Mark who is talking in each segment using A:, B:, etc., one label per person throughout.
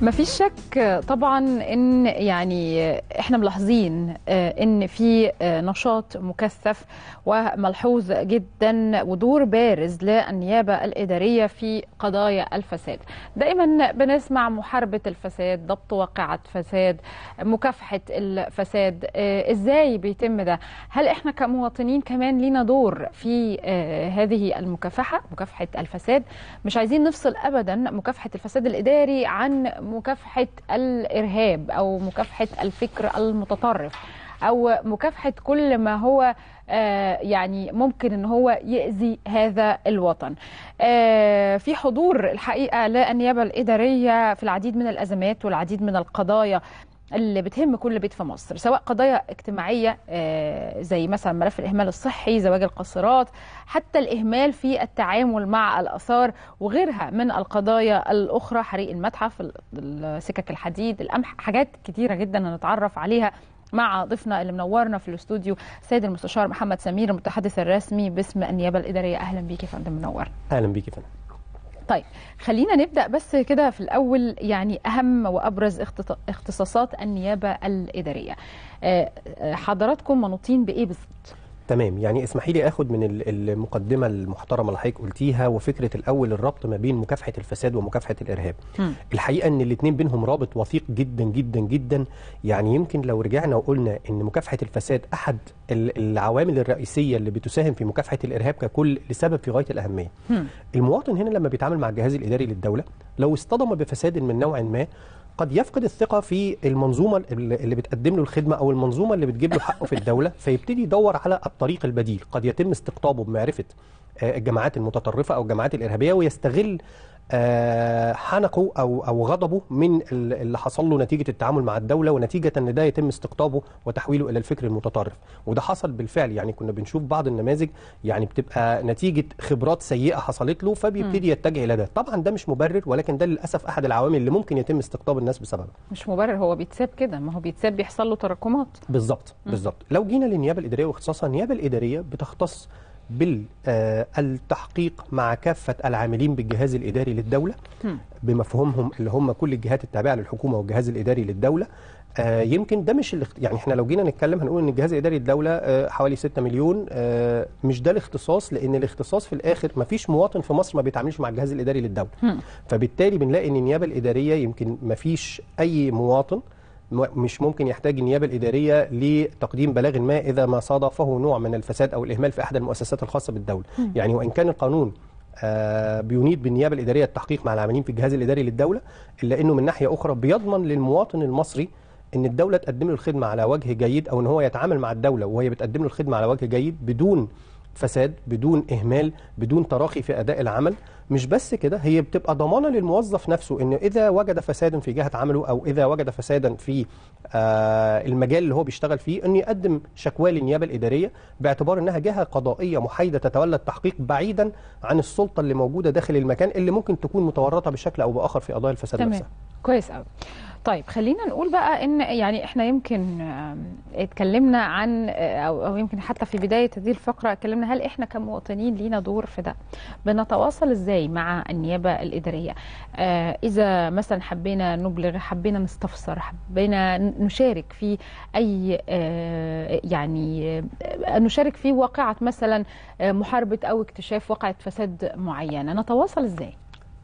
A: ما فيش شك طبعا ان يعني احنا ملاحظين آه، ان في آه، نشاط مكثف وملحوظ جدا ودور بارز للنيابه الاداريه في قضايا الفساد دائما بنسمع محاربه الفساد ضبط واقعه فساد مكافحه الفساد آه، ازاي بيتم ده هل احنا كمواطنين كمان لينا دور في هذه المكافحه مكافحه الفساد مش عايزين نفصل ابدا مكافحه الفساد الاداري عن مكافحه الارهاب او مكافحه الفكر المتطرف او مكافحه كل ما هو آه، يعني ممكن ان هو يأذي هذا الوطن آه، في حضور الحقيقه للنيابه الاداريه في العديد من الازمات والعديد من القضايا اللي بتهم كل بيت في مصر سواء قضايا اجتماعية آه، زي مثلا ملف الإهمال الصحي زواج القاصرات حتى الإهمال في التعامل مع الآثار وغيرها من القضايا الأخرى حريق المتحف سكك الحديد القمح حاجات كتيرة جدا هنتعرف عليها مع ضيفنا اللي منورنا في الاستوديو السيد المستشار محمد سمير المتحدث الرسمي باسم النيابه الاداريه اهلا بيك يا فندم منور اهلا بيك يا فندم طيب خلينا نبدا بس كده في الاول يعني اهم وابرز اختصاصات النيابه الاداريه آه، آه، حضراتكم منوطين بايه بالظبط
B: تمام يعني اسمحي لي اخد من المقدمه المحترمه اللي حضرتك قلتيها وفكره الاول الربط ما بين مكافحه الفساد ومكافحه الارهاب م. الحقيقه ان الاثنين بينهم رابط وثيق جدا جدا جدا يعني يمكن لو رجعنا وقلنا ان مكافحه الفساد احد العوامل الرئيسيه اللي بتساهم في مكافحه الارهاب ككل لسبب في غايه الاهميه م. المواطن هنا لما بيتعامل مع الجهاز الاداري للدوله لو اصطدم بفساد من نوع ما قد يفقد الثقه في المنظومه اللي بتقدم له الخدمه او المنظومه اللي بتجيب له حقه في الدوله فيبتدي يدور على الطريق البديل قد يتم استقطابه بمعرفه آه، الجماعات المتطرفه او الجماعات الارهابيه ويستغل آه، حنقه او او غضبه من اللي حصل له نتيجه التعامل مع الدوله ونتيجه ان ده يتم استقطابه وتحويله الى الفكر المتطرف وده حصل بالفعل يعني كنا بنشوف بعض النماذج يعني بتبقى نتيجه خبرات سيئه حصلت له فبيبتدي يتجه الى ده طبعا ده مش مبرر ولكن ده للاسف احد العوامل اللي ممكن يتم استقطاب الناس بسببه
A: مش مبرر هو بيتساب كده ما هو بيتساب بيحصل له تراكمات
B: بالظبط بالظبط لو جينا للنيابه الاداريه واختصاصها النيابه الاداريه بتختص بالتحقيق مع كافة العاملين بالجهاز الإداري للدولة بمفهومهم اللي هم كل الجهات التابعة للحكومة والجهاز الإداري للدولة آه، يمكن ده مش الاخت... يعني احنا لو جينا نتكلم هنقول ان الجهاز الاداري الدوله آه، حوالي 6 مليون آه، مش ده الاختصاص لان الاختصاص في الاخر ما فيش مواطن في مصر ما بيتعاملش مع الجهاز الاداري للدوله فبالتالي بنلاقي ان النيابه الاداريه يمكن ما فيش اي مواطن مش ممكن يحتاج النيابه الاداريه لتقديم بلاغ ما اذا ما صادفه نوع من الفساد او الاهمال في احد المؤسسات الخاصه بالدوله يعني وان كان القانون آه، بينيد بالنيابه الاداريه التحقيق مع العاملين في الجهاز الاداري للدوله الا انه من ناحيه اخرى بيضمن للمواطن المصري ان الدوله تقدم له الخدمه على وجه جيد او ان هو يتعامل مع الدوله وهي بتقدم له الخدمه على وجه جيد بدون فساد بدون إهمال بدون تراخي في أداء العمل مش بس كده هي بتبقى ضمانة للموظف نفسه إن إذا وجد فساد في جهة عمله أو إذا وجد فسادا في آه المجال اللي هو بيشتغل فيه إنه يقدم شكوى للنيابة الإدارية باعتبار إنها جهة قضائية محايدة تتولى التحقيق بعيدا عن السلطة اللي موجودة داخل المكان اللي ممكن تكون متورطة بشكل أو بآخر في قضايا الفساد تمام. نفسها
A: كويس قوي طيب خلينا نقول بقى ان يعني احنا يمكن اتكلمنا عن آه، او او يمكن حتى في بدايه هذه الفقره اتكلمنا هل احنا كمواطنين لينا دور في ده؟ بنتواصل ازاي مع النيابه الاداريه؟ آه اذا مثلا حبينا نبلغ، حبينا نستفسر، حبينا نشارك في اي آه يعني آه، نشارك في واقعه مثلا آه، محاربه او اكتشاف واقعه فساد معينه، نتواصل ازاي؟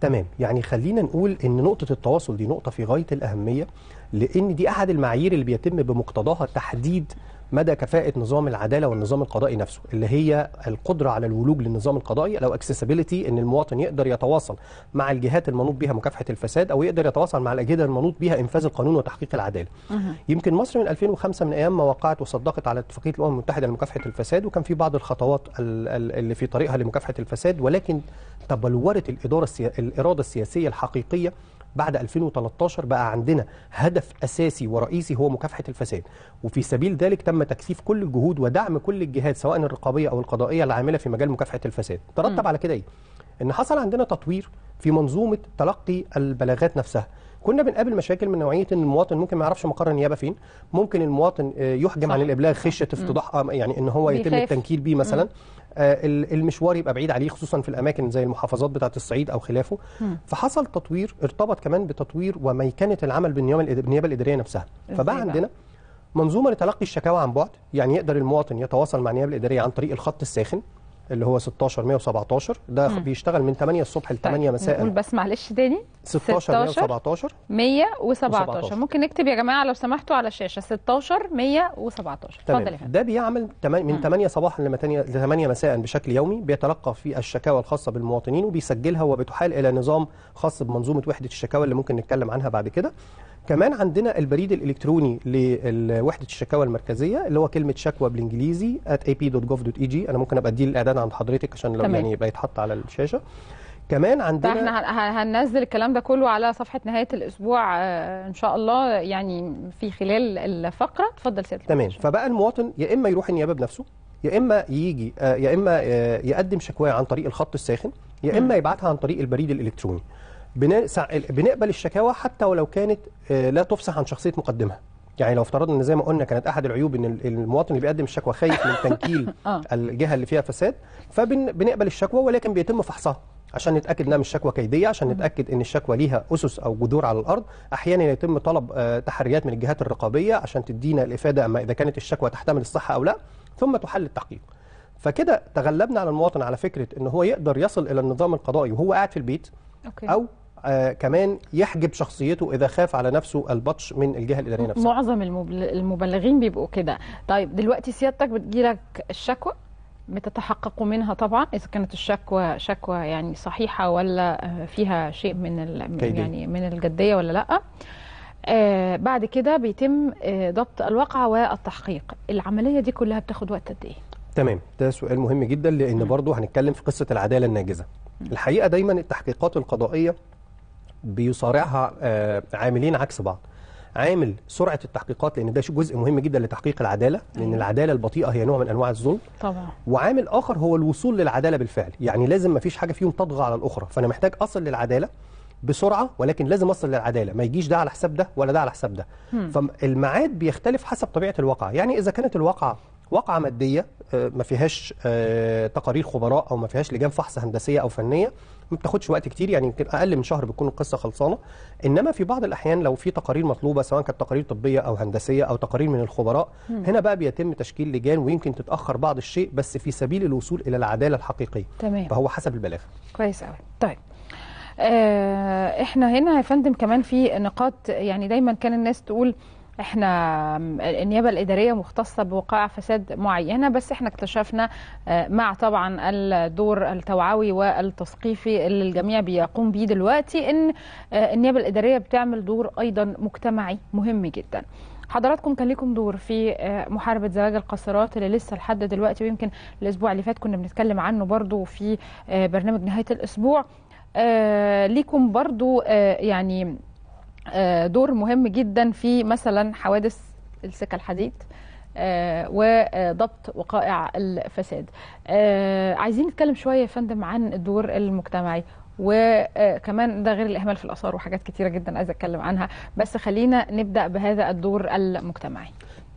B: تمام يعني خلينا نقول ان نقطه التواصل دي نقطه في غايه الاهميه لان دي احد المعايير اللي بيتم بمقتضاها تحديد مدى كفاءه نظام العداله والنظام القضائي نفسه اللي هي القدره على الولوج للنظام القضائي او اكسسبيليتي ان المواطن يقدر يتواصل مع الجهات المنوط بها مكافحه الفساد او يقدر يتواصل مع الاجهزه المنوط بها انفاذ القانون وتحقيق العداله. يمكن مصر من 2005 من ايام ما وقعت وصدقت على اتفاقيه الامم المتحده لمكافحه الفساد وكان في بعض الخطوات اللي في طريقها لمكافحه الفساد ولكن تبلورت الاداره السيا... الاراده السياسيه الحقيقيه بعد 2013 بقى عندنا هدف اساسي ورئيسي هو مكافحه الفساد وفي سبيل ذلك تم تكثيف كل الجهود ودعم كل الجهات سواء الرقابيه او القضائيه العامله في مجال مكافحه الفساد ترتب على كده ايه ان حصل عندنا تطوير في منظومه تلقي البلاغات نفسها كنا بنقابل مشاكل من نوعيه ان المواطن ممكن ما يعرفش مقر النيابه فين ممكن المواطن آه، يحجم صح. عن الابلاغ خشيه افتضاح آه، يعني ان هو يتم التنكيل بيه مثلا مم. آه، المشوار يبقى بعيد عليه خصوصا في الاماكن زي المحافظات بتاعه الصعيد او خلافه م. فحصل تطوير ارتبط كمان بتطوير وميكنه العمل بالنيابه الاداريه نفسها فبقى عندنا منظومه لتلقي الشكاوى عن بعد يعني يقدر المواطن يتواصل مع النيابه الاداريه عن طريق الخط الساخن اللي هو 16 117 ده بيشتغل من 8 الصبح ل 8 طيب. مساء نقول
A: بس معلش تاني 16 117 117 ممكن نكتب يا جماعه لو سمحتوا على الشاشه 16 117 اتفضل يا فندم
B: ده بيعمل من 8 صباحا ل 8 مساء بشكل يومي بيتلقى في الشكاوى الخاصه بالمواطنين وبيسجلها وبتحال الى نظام خاص بمنظومه وحده الشكاوى اللي ممكن نتكلم عنها بعد كده كمان عندنا البريد الالكتروني لوحده الشكاوى المركزيه اللي هو كلمه شكوى بالانجليزي ap.gov.eg انا ممكن ابقى اديه الاعداد عند حضرتك عشان لو يعني يبقى يتحط على الشاشه كمان عندنا
A: احنا هننزل الكلام ده كله على صفحه نهايه الاسبوع آه، ان شاء الله يعني في خلال الفقره اتفضل سيادتك تمام
B: فبقى المواطن يا اما يروح النيابه بنفسه يا اما يجي آه، يا اما آه، يقدم شكواه عن طريق الخط الساخن يا اما يبعتها عن طريق البريد الالكتروني بنقبل الشكاوى حتى ولو كانت آه، لا تفصح عن شخصيه مقدمها يعني لو افترضنا ان زي ما قلنا كانت احد العيوب ان المواطن اللي بيقدم الشكوى خايف من تنكيل آه. الجهه اللي فيها فساد فبنقبل الشكوى ولكن بيتم فحصها عشان نتاكد انها مش شكوى كيديه عشان نتاكد ان الشكوى ليها اسس او جذور على الارض احيانا يتم طلب آه، تحريات من الجهات الرقابيه عشان تدينا الافاده اما اذا كانت الشكوى تحتمل الصحه او لا ثم تحل التحقيق فكده تغلبنا على المواطن على فكره ان هو يقدر يصل الى النظام القضائي وهو قاعد في البيت أوكي. او آه، كمان يحجب شخصيته اذا خاف على نفسه البطش من الجهه الاداريه نفسها معظم
A: المبلغين بيبقوا كده طيب دلوقتي سيادتك بتجيلك الشكوى بتتحققوا منها طبعا اذا كانت الشكوى شكوى يعني صحيحه ولا آه، فيها شيء من يعني من الجديه ولا لا آه بعد كده بيتم آه ضبط الواقعة والتحقيق العملية دي كلها بتاخد وقت قد ايه
B: تمام ده سؤال مهم جدا لان برضو هنتكلم في قصة العدالة الناجزة الحقيقة دايما التحقيقات القضائية بيصارعها آه، عاملين عكس بعض عامل سرعه التحقيقات لان ده جزء مهم جدا لتحقيق العداله لان أيوه. العداله البطيئه هي نوع من انواع الظلم طبعا وعامل اخر هو الوصول للعداله بالفعل يعني لازم ما فيش حاجه فيهم تطغى على الاخرى فانا محتاج اصل للعداله بسرعه ولكن لازم اصل للعداله ما يجيش ده على حساب ده ولا ده على حساب ده فالمعاد فالميعاد بيختلف حسب طبيعه الواقعه يعني اذا كانت الواقعه واقعه ماديه آه، ما فيهاش آه، تقارير خبراء او ما فيهاش لجان فحص هندسيه او فنيه ما بتاخدش وقت كتير يعني يمكن اقل من شهر بتكون القصه خلصانه انما في بعض الاحيان لو في تقارير مطلوبه سواء كانت تقارير طبيه او هندسيه او تقارير من الخبراء مم. هنا بقى بيتم تشكيل لجان ويمكن تتاخر بعض الشيء بس في سبيل الوصول الى العداله الحقيقيه تمام. فهو حسب البلاغ
A: كويس قوي طيب آه، احنا هنا يا فندم كمان في نقاط يعني دايما كان الناس تقول احنا النيابه الاداريه مختصه بوقائع فساد معينه بس احنا اكتشفنا آه، مع طبعا الدور التوعوي والتثقيفي اللي الجميع بيقوم بيه دلوقتي ان آه، النيابه الاداريه بتعمل دور ايضا مجتمعي مهم جدا حضراتكم كان لكم دور في آه، محاربه زواج القاصرات اللي لسه لحد دلوقتي ويمكن الاسبوع اللي فات كنا بنتكلم عنه برضو في برنامج نهايه الاسبوع ليكم برضو يعني آه، دور مهم جدا في مثلا حوادث السكة الحديد آه، وضبط وقائع الفساد آه، عايزين نتكلم شوية يا فندم عن الدور المجتمعي وكمان ده غير الإهمال في الآثار وحاجات كتيرة جدا عايزة أتكلم عنها بس خلينا نبدأ بهذا الدور المجتمعي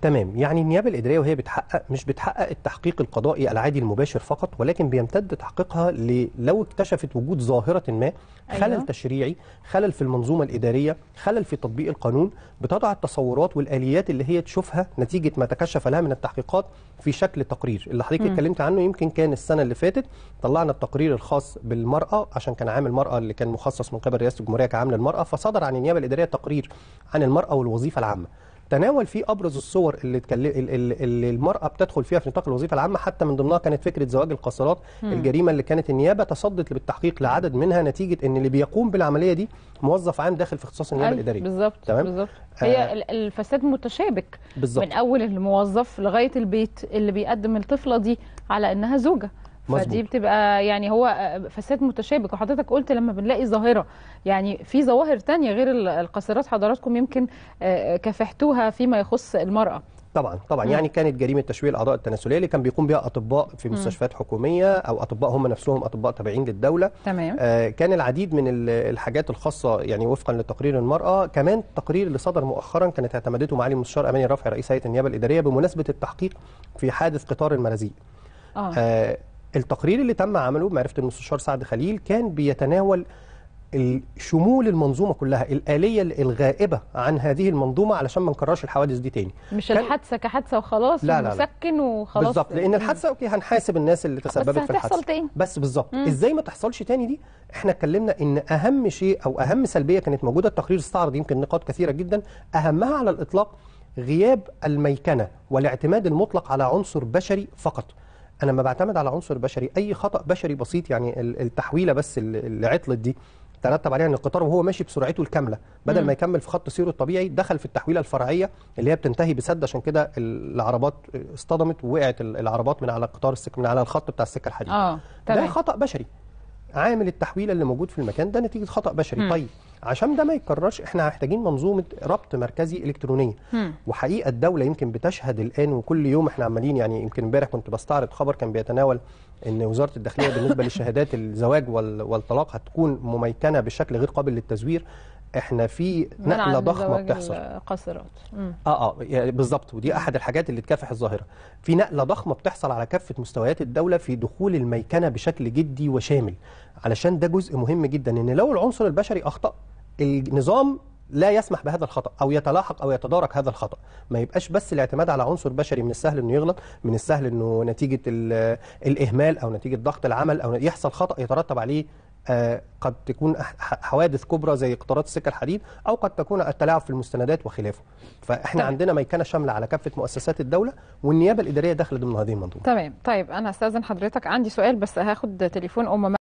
B: تمام يعني النيابه الاداريه وهي بتحقق مش بتحقق التحقيق القضائي العادي المباشر فقط ولكن بيمتد تحقيقها لو اكتشفت وجود ظاهره ما خلل أيوة. تشريعي خلل في المنظومه الاداريه خلل في تطبيق القانون بتضع التصورات والاليات اللي هي تشوفها نتيجه ما تكشف لها من التحقيقات في شكل تقرير اللي حضرتك اتكلمت عنه يمكن كان السنه اللي فاتت طلعنا التقرير الخاص بالمراه عشان كان عامل المراه اللي كان مخصص من قبل رئاسه الجمهوريه كعامل المراه فصدر عن النيابه الاداريه تقرير عن المراه والوظيفه العامه تناول فيه ابرز الصور اللي, اللي المراه بتدخل فيها في نطاق الوظيفه العامه حتى من ضمنها كانت فكره زواج القاصرات الجريمه اللي كانت النيابه تصدت بالتحقيق لعدد منها نتيجه ان اللي بيقوم بالعمليه دي موظف عام داخل في اختصاص النيابه أيوة، الاداريه بالظبط تمام بالظبط آه. هي
A: الفساد متشابك بالزبط. من اول الموظف لغايه البيت اللي بيقدم الطفله دي على انها زوجه مزبوط. فدي بتبقى يعني هو آه، فساد متشابك وحضرتك قلت لما بنلاقي ظاهره يعني في ظواهر تانية غير القاصرات حضراتكم يمكن آه، آه، كافحتوها فيما يخص المراه
B: طبعا طبعا مم. يعني كانت جريمه تشويه الاعضاء التناسليه اللي كان بيقوم بها اطباء في مستشفيات حكوميه او اطباء هم نفسهم اطباء تابعين للدوله تمام آه كان العديد من الحاجات الخاصه يعني وفقا لتقرير المراه كمان تقرير اللي صدر مؤخرا كانت اعتمدته معالي المستشار اماني رفعي رئيس هيئه النيابه الاداريه بمناسبه التحقيق في حادث قطار المرازيق آه. آه التقرير اللي تم عمله بمعرفه المستشار سعد خليل كان بيتناول شمول المنظومه كلها الاليه الغائبه عن هذه المنظومه علشان ما نكررش الحوادث دي تاني مش
A: الحادثه كحادثه وخلاص لا لا مسكن وخلاص بالظبط لان الحادثه
B: اوكي هنحاسب الناس اللي تسببت في الحادثه بس تاني بس بالظبط ازاي ما تحصلش تاني دي احنا اتكلمنا ان اهم شيء او اهم سلبيه كانت موجوده التقرير استعرض يمكن نقاط كثيره جدا اهمها على الاطلاق غياب الميكنه والاعتماد المطلق على عنصر بشري فقط انا لما بعتمد على عنصر بشري اي خطا بشري بسيط يعني التحويله بس اللي عطلت دي ترتب عليها ان القطار وهو ماشي بسرعته الكامله بدل ما يكمل في خط سيره الطبيعي دخل في التحويله الفرعيه اللي هي بتنتهي بسد عشان كده العربات اصطدمت ووقعت العربات من على القطار السك... من على الخط بتاع السكه الحديد آه. ده خطا بشري عامل التحويل اللي موجود في المكان ده نتيجه خطا بشري م. طيب عشان ده ما يتكررش احنا محتاجين منظومه ربط مركزي الكترونيه م. وحقيقه الدوله يمكن بتشهد الان وكل يوم احنا عمالين يعني يمكن امبارح كنت بستعرض خبر كان بيتناول ان وزاره الداخليه بالنسبه للشهادات الزواج والطلاق هتكون مميكنه بشكل غير قابل للتزوير احنا في نقله ضخمه بتحصل قصرات اه اه بالظبط ودي احد الحاجات اللي تكافح الظاهره في نقله ضخمه بتحصل على كافه مستويات الدوله في دخول الميكنه بشكل جدي وشامل علشان ده جزء مهم جدا ان لو العنصر البشري اخطا النظام لا يسمح بهذا الخطا او يتلاحق او يتدارك هذا الخطا ما يبقاش بس الاعتماد على عنصر بشري من السهل انه يغلط من السهل انه نتيجه الاهمال او نتيجه ضغط العمل او يحصل خطا يترتب عليه آه، قد تكون حوادث كبرى زي اقتراض السكه الحديد او قد تكون التلاعب في المستندات وخلافه فاحنا طيب. عندنا ميكنه شامله على كافه مؤسسات الدوله والنيابه الاداريه داخله ضمن هذه المنظومه
A: تمام طيب. طيب انا استاذن حضرتك عندي سؤال بس هاخد تليفون ام